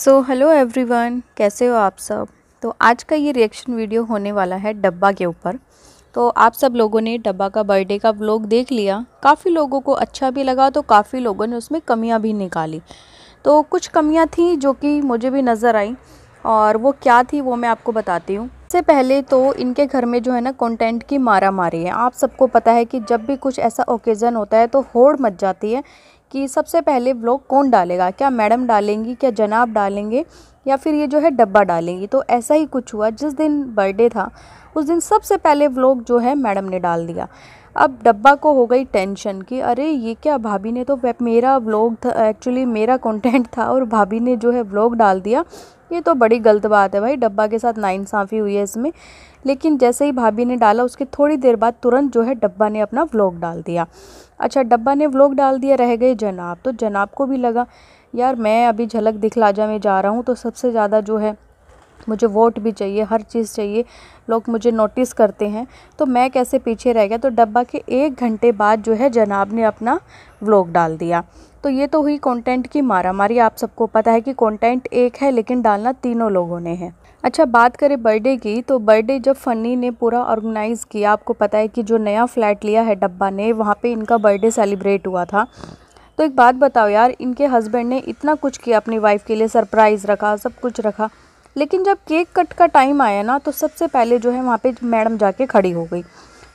so hello everyone कैसे हो आप सब तो आज का ये रिएक्शन वीडियो होने वाला है डब्बा के ऊपर तो आप सब लोगों ने डब्बा का बर्थडे का व्लॉग देख लिया काफ़ी लोगों को अच्छा भी लगा तो काफ़ी लोगों ने उसमें कमियां भी निकाली तो कुछ कमियां थी जो कि मुझे भी नज़र आई और वो क्या थी वो मैं आपको बताती हूँ सबसे पहले तो इनके घर में जो है ना कॉन्टेंट की मारा मारी है आप सबको पता है कि जब भी कुछ ऐसा ओकेज़न होता है तो होड़ मच जाती है कि सबसे पहले ब्लॉग कौन डालेगा क्या मैडम डालेंगी क्या जनाब डालेंगे या फिर ये जो है डब्बा डालेंगी तो ऐसा ही कुछ हुआ जिस दिन बर्थडे था उस दिन सबसे पहले व्लॉग जो है मैडम ने डाल दिया अब डब्बा को हो गई टेंशन कि अरे ये क्या भाभी ने तो मेरा व्लॉग था एक्चुअली मेरा कंटेंट था और भाभी ने जो है व्लॉग डाल दिया ये तो बड़ी गलत बात है भाई डब्बा के साथ नाइन साफ़ी हुई है इसमें लेकिन जैसे ही भाभी ने डाला उसके थोड़ी देर बाद तुरंत जो है डब्बा ने अपना व्लॉग डाल दिया अच्छा डब्बा ने व्लॉग डाल दिया रह गए जनाब तो जनाब को भी लगा यार मैं अभी झलक दिखलाजा में जा रहा हूँ तो सबसे ज़्यादा जो है मुझे वोट भी चाहिए हर चीज़ चाहिए लोग मुझे नोटिस करते हैं तो मैं कैसे पीछे रह गया तो डब्बा के एक घंटे बाद जो है जनाब ने अपना व्लॉग डाल दिया तो ये तो हुई कंटेंट की मारामारी आप सबको पता है कि कंटेंट एक है लेकिन डालना तीनों लोगों ने है अच्छा बात करें बर्थडे की तो बर्थडे जब फनी ने पूरा ऑर्गेनाइज़ किया आपको पता है कि जो नया फ्लैट लिया है डब्बा ने वहाँ पे इनका बर्थडे सेलिब्रेट हुआ था तो एक बात बताओ यार इनके हस्बैंड ने इतना कुछ किया अपनी वाइफ के लिए सरप्राइज़ रखा सब कुछ रखा लेकिन जब केक कट का टाइम आया ना तो सबसे पहले जो है वहाँ पर मैडम जाके खड़ी हो गई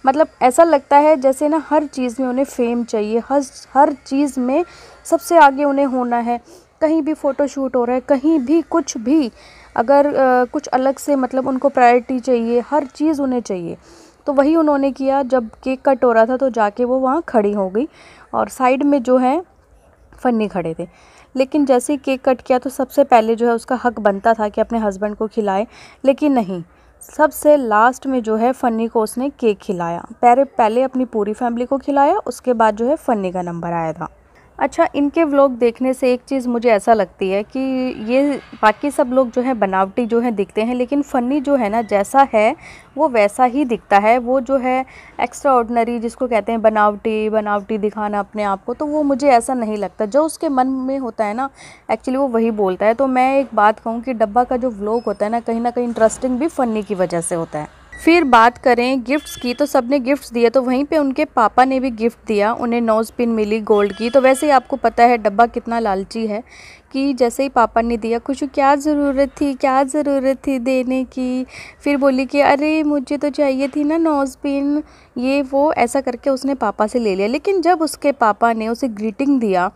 मतलब ऐसा लगता है जैसे ना हर चीज़ में उन्हें फेम चाहिए हर हर चीज़ में सबसे आगे उन्हें होना है कहीं भी फ़ोटो शूट हो रहा है कहीं भी कुछ भी अगर आ, कुछ अलग से मतलब उनको प्रायोरिटी चाहिए हर चीज़ उन्हें चाहिए तो वही उन्होंने किया जब केक कट हो रहा था तो जाके वो वहाँ खड़ी हो गई और साइड में जो है फन्नी खड़े थे लेकिन जैसे ही केक कट किया तो सबसे पहले जो है उसका हक बनता था कि अपने हस्बैंड को खिलाए लेकिन नहीं सबसे लास्ट में जो है फ़न्नी को उसने केक खिलाया पहले पहले अपनी पूरी फैमिली को खिलाया उसके बाद जो है फ़न्नी का नंबर आया था अच्छा इनके व्लॉग देखने से एक चीज़ मुझे ऐसा लगती है कि ये बाकी सब लोग जो है बनावटी जो है दिखते हैं लेकिन फ़नी जो है ना जैसा है वो वैसा ही दिखता है वो जो है एक्स्ट्रा ऑर्डनरी जिसको कहते हैं बनावटी बनावटी दिखाना अपने आप को तो वो मुझे ऐसा नहीं लगता जो उसके मन में होता है ना एक्चुअली वो वही बोलता है तो मैं एक बात कहूँ कि डब्बा का जो व्लॉग होता है ना कहीं ना कहीं इंटरेस्टिंग भी फ़नी की वजह से होता है फिर बात करें गिफ्ट्स की तो सबने गिफ्ट्स दिए तो वहीं पे उनके पापा ने भी गिफ्ट दिया उन्हें नोज़ पिन मिली गोल्ड की तो वैसे ही आपको पता है डब्बा कितना लालची है कि जैसे ही पापा ने दिया कुछ क्या ज़रूरत थी क्या ज़रूरत थी देने की फिर बोली कि अरे मुझे तो चाहिए थी ना नोज़पिन ये वो ऐसा करके उसने पापा से ले लिया लेकिन जब उसके पापा ने उसे ग्रीटिंग दिया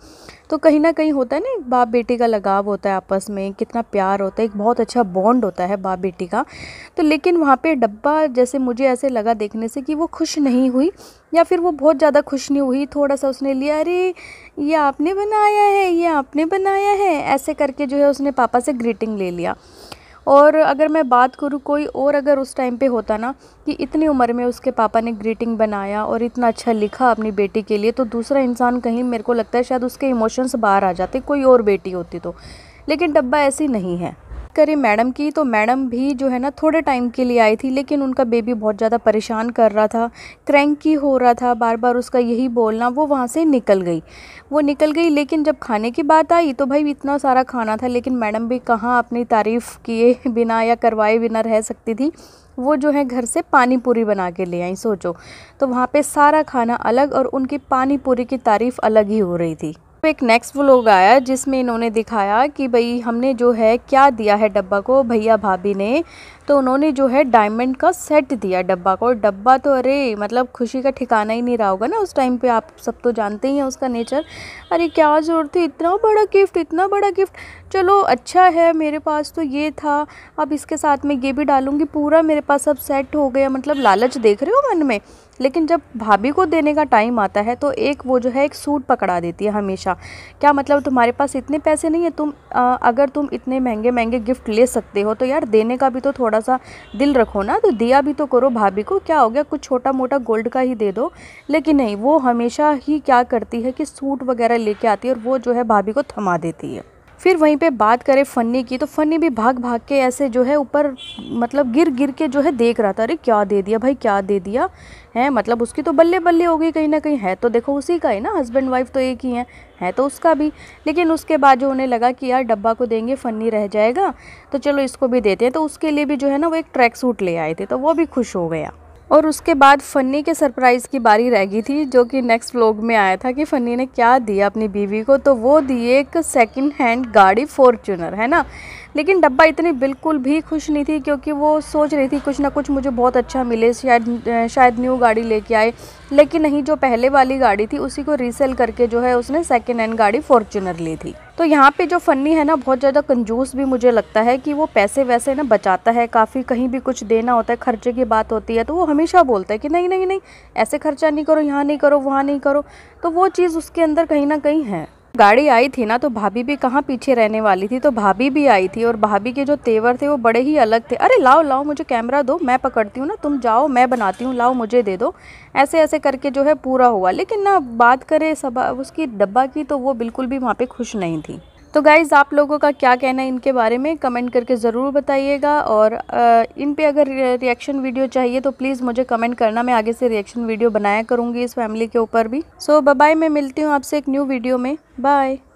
तो कहीं ना कहीं होता है ना बाप बेटी का लगाव होता है आपस में कितना प्यार होता है एक बहुत अच्छा बॉन्ड होता है बाप बेटी का तो लेकिन वहाँ पे डब्बा जैसे मुझे ऐसे लगा देखने से कि वो खुश नहीं हुई या फिर वो बहुत ज़्यादा खुश नहीं हुई थोड़ा सा उसने लिया अरे ये आपने बनाया है ये आपने बनाया है हैं ऐसे करके जो है उसने पापा से ग्रीटिंग ले लिया और अगर मैं बात करूँ कोई और अगर उस टाइम पे होता ना कि इतनी उम्र में उसके पापा ने ग्रीटिंग बनाया और इतना अच्छा लिखा अपनी बेटी के लिए तो दूसरा इंसान कहीं मेरे को लगता है शायद उसके इमोशंस बाहर आ जाते कोई और बेटी होती तो लेकिन डब्बा ऐसी नहीं है बात करें मैडम की तो मैडम भी जो है ना थोड़े टाइम के लिए आई थी लेकिन उनका बेबी बहुत ज़्यादा परेशान कर रहा था क्रैंकी हो रहा था बार बार उसका यही बोलना वो वहाँ से निकल गई वो निकल गई लेकिन जब खाने की बात आई तो भाई इतना सारा खाना था लेकिन मैडम भी कहाँ अपनी तारीफ़ किए बिना या करवाए बिना रह सकती थी वो जो है घर से पानी पूरी बना के ले आई सोचो तो वहाँ पे सारा खाना अलग और उनकी पानी पूरी की तारीफ़ अलग ही हो रही थी एक नेक्स्ट व्लॉग आया जिसमें इन्होंने दिखाया कि भाई हमने जो है क्या दिया है डब्बा को भैया भाभी ने तो उन्होंने जो है डायमंड का सेट दिया डब्बा को और डब्बा तो अरे मतलब खुशी का ठिकाना ही नहीं रहा होगा ना उस टाइम पे आप सब तो जानते ही हैं उसका नेचर अरे क्या ज़रूरत थी इतना बड़ा गिफ्ट इतना बड़ा गिफ्ट चलो अच्छा है मेरे पास तो ये था अब इसके साथ में ये भी डालूँगी पूरा मेरे पास अब सेट हो गया मतलब लालच देख रहे हो मन में लेकिन जब भाभी को देने का टाइम आता है तो एक वो जो है एक सूट पकड़ा देती है हमेशा क्या मतलब तुम्हारे पास इतने पैसे नहीं है तुम आ, अगर तुम इतने महंगे महंगे गिफ्ट ले सकते हो तो यार देने का भी तो थोड़ा सा दिल रखो ना तो दिया भी तो करो भाभी को क्या हो गया कुछ छोटा मोटा गोल्ड का ही दे दो लेकिन नहीं वो हमेशा ही क्या करती है कि सूट वगैरह लेके आती है और वो जो है भाभी को थमा देती है फिर वहीं पे बात करें फ़न्नी की तो फ़न्नी भी भाग भाग के ऐसे जो है ऊपर मतलब गिर गिर के जो है देख रहा था अरे क्या दे दिया भाई क्या दे दिया है मतलब उसकी तो बल्ले बल्ले हो गई कहीं ना कहीं है तो देखो उसी का ही ना हस्बैंड वाइफ तो एक ही है है तो उसका भी लेकिन उसके बाद जो उन्हें लगा कि यार डब्बा को देंगे फ़न्नी रह जाएगा तो चलो इसको भी देते हैं तो उसके लिए भी जो है ना वो एक ट्रैक सूट ले आए थे तो वो भी खुश हो गया और उसके बाद फ़न्नी के सरप्राइज़ की बारी रह गई थी जो कि नेक्स्ट व्लॉग में आया था कि फ़न्नी ने क्या दिया अपनी बीवी को तो वो दिए एक सेकंड हैंड गाड़ी फॉर्चूनर है ना लेकिन डब्बा इतनी बिल्कुल भी खुश नहीं थी क्योंकि वो सोच रही थी कुछ ना कुछ मुझे बहुत अच्छा मिले शायद शायद न्यू गाड़ी लेके आए लेकिन नहीं जो पहले वाली गाड़ी थी उसी को रीसेल करके जो है उसने सेकेंड हैंड गाड़ी फॉर्चुनर ली थी तो यहाँ पे जो फनी है ना बहुत ज़्यादा कंजूस भी मुझे लगता है कि वो पैसे वैसे ना बचाता है काफ़ी कहीं भी कुछ देना होता है खर्चे की बात होती है तो वो हमेशा बोलता है कि नहीं नहीं नहीं ऐसे खर्चा नहीं करो यहाँ नहीं करो वहाँ नहीं करो तो वो चीज़ उसके अंदर कहीं ना कहीं है गाड़ी आई थी ना तो भाभी भी कहाँ पीछे रहने वाली थी तो भाभी भी आई थी और भाभी के जो तेवर थे वो बड़े ही अलग थे अरे लाओ लाओ मुझे कैमरा दो मैं पकड़ती हूँ ना तुम जाओ मैं बनाती हूँ लाओ मुझे दे दो ऐसे ऐसे करके जो है पूरा हुआ लेकिन ना बात करें सब उसकी डब्बा की तो वो बिल्कुल भी वहाँ पर खुश नहीं थी तो गाइज़ आप लोगों का क्या कहना है इनके बारे में कमेंट करके ज़रूर बताइएगा और इन पे अगर रिएक्शन वीडियो चाहिए तो प्लीज़ मुझे कमेंट करना मैं आगे से रिएक्शन वीडियो बनाया करूँगी इस फैमिली के ऊपर भी सो so, बाय मैं मिलती हूँ आपसे एक न्यू वीडियो में बाय